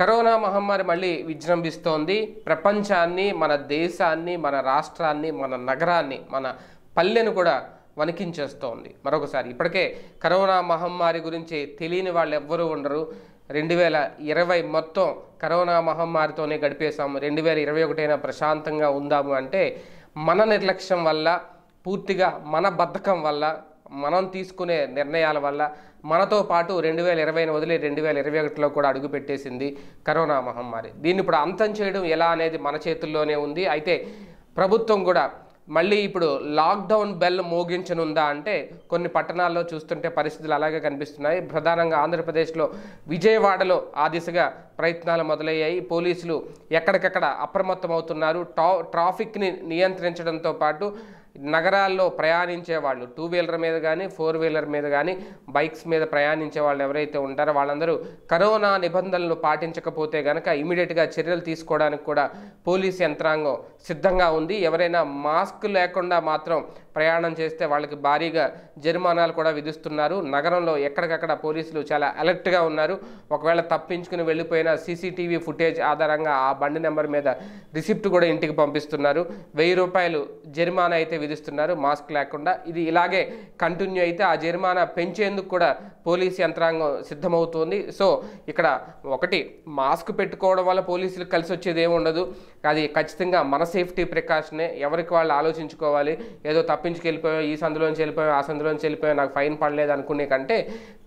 corona మహమ్మారి మళ్ళీ విజృంభిస్తోంది ప్రపంచాన్ని మన దేశాన్ని మన రాష్ట్రాన్ని మన నగరాన్ని మన పల్లెను కూడా వణికించేస్తోంది మరొకసారి ఇప్పటికే కరోనా మహమ్మారి గురించి తెలియని వాళ్ళు ఎవ్వరూ ఉండరు రెండు వేల ఇరవై మొత్తం కరోనా మహమ్మారితోనే గడిపేశాము రెండు వేల ఇరవై ఒకటైనా ప్రశాంతంగా ఉందాము అంటే మన నిర్లక్ష్యం వల్ల పూర్తిగా మన బద్ధకం వల్ల మనం తీసుకునే నిర్ణయాల వల్ల మనతో పాటు రెండు వేల ఇరవైని వదిలి రెండు వేల ఇరవై ఒకటిలో కూడా అడుగుపెట్టేసింది కరోనా మహమ్మారి దీన్ని ఇప్పుడు అంతం చేయడం ఎలా అనేది మన చేతుల్లోనే ఉంది అయితే ప్రభుత్వం కూడా మళ్ళీ ఇప్పుడు లాక్డౌన్ బెల్ మోగించనుందా అంటే కొన్ని పట్టణాల్లో చూస్తుంటే పరిస్థితులు అలాగే కనిపిస్తున్నాయి ప్రధానంగా ఆంధ్రప్రదేశ్లో విజయవాడలో ఆ దిశగా ప్రయత్నాలు మొదలయ్యాయి పోలీసులు ఎక్కడికక్కడ అప్రమత్తమవుతున్నారు ట్రాఫిక్ని నియంత్రించడంతో పాటు నగరాల్లో ప్రయాణించే వాళ్ళు టూ వీలర్ మీద కానీ ఫోర్ వీలర్ మీద కానీ బైక్స్ మీద ప్రయాణించే వాళ్ళు ఎవరైతే ఉంటారో వాళ్ళందరూ కరోనా నిబంధనలు పాటించకపోతే కనుక ఇమీడియట్గా చర్యలు తీసుకోవడానికి కూడా పోలీస్ యంత్రాంగం సిద్ధంగా ఉంది ఎవరైనా మాస్క్ లేకుండా మాత్రం ప్రయాణం చేస్తే వాళ్ళకి భారీగా జరిమానాలు కూడా విధిస్తున్నారు నగరంలో ఎక్కడికక్కడ పోలీసులు చాలా అలర్ట్గా ఉన్నారు ఒకవేళ తప్పించుకుని వెళ్ళిపోయిన సీసీటీవీ ఫుటేజ్ ఆధారంగా ఆ బండి నెంబర్ మీద రిసిప్ట్ కూడా ఇంటికి పంపిస్తున్నారు వెయ్యి రూపాయలు జరిమానా అయితే విధిస్తున్నారు మాస్క్ లేకుండా ఇది ఇలాగే కంటిన్యూ అయితే ఆ జరిమానా పెంచేందుకు కూడా పోలీసు యంత్రాంగం సిద్ధమవుతోంది సో ఇక్కడ ఒకటి మాస్క్ పెట్టుకోవడం వల్ల పోలీసులకు కలిసి వచ్చేది ఉండదు అది ఖచ్చితంగా మన సేఫ్టీ ప్రికాషనే ఎవరికి వాళ్ళు ఆలోచించుకోవాలి ఏదో తప్ప తప్పించుకు వెళ్ళిపోయాం ఈ సందులోంచి వెళ్ళిపోయాం ఆ సందులోంచి వెళ్ళిపోయాం నాకు ఫైన్ పడలేదు అనుకునే కంటే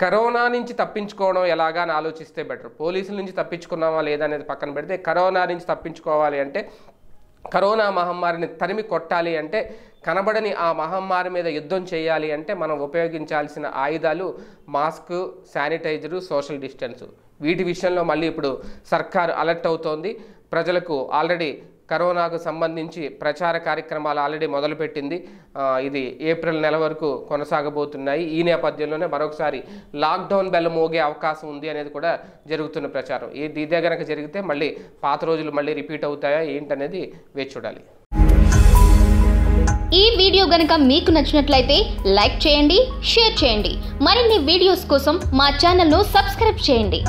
కరోనా నుంచి తప్పించుకోవడం ఎలాగా అని ఆలోచిస్తే బెటర్ పోలీసుల నుంచి తప్పించుకున్నావా లేదా అనేది పక్కన పెడితే కరోనా నుంచి తప్పించుకోవాలి అంటే కరోనా మహమ్మారిని తరిమి కొట్టాలి అంటే కనబడని ఆ మహమ్మారి మీద యుద్ధం చేయాలి అంటే మనం ఉపయోగించాల్సిన ఆయుధాలు మాస్క్ శానిటైజరు సోషల్ డిస్టెన్సు వీటి విషయంలో మళ్ళీ ఇప్పుడు సర్కారు అలర్ట్ అవుతోంది ప్రజలకు ఆల్రెడీ కరోనాకు సంబంధించి ప్రచార కార్యక్రమాలు ఆల్రెడీ మొదలుపెట్టింది ఇది ఏప్రిల్ నెల వరకు కొనసాగబోతున్నాయి ఈ నేపథ్యంలోనే మరొకసారి లాక్డౌన్ బెల్ల మోగే అవకాశం ఉంది అనేది కూడా జరుగుతున్న ప్రచారం ఇది దీదే కనుక జరిగితే మళ్ళీ పాత రోజులు మళ్ళీ రిపీట్ అవుతాయా ఏంటనేది వేచి చూడాలి ఈ వీడియో గనుక మీకు నచ్చినట్లయితే లైక్ చేయండి షేర్ చేయండి మరిన్ని వీడియోస్ కోసం మా ఛానల్ను సబ్స్క్రైబ్ చేయండి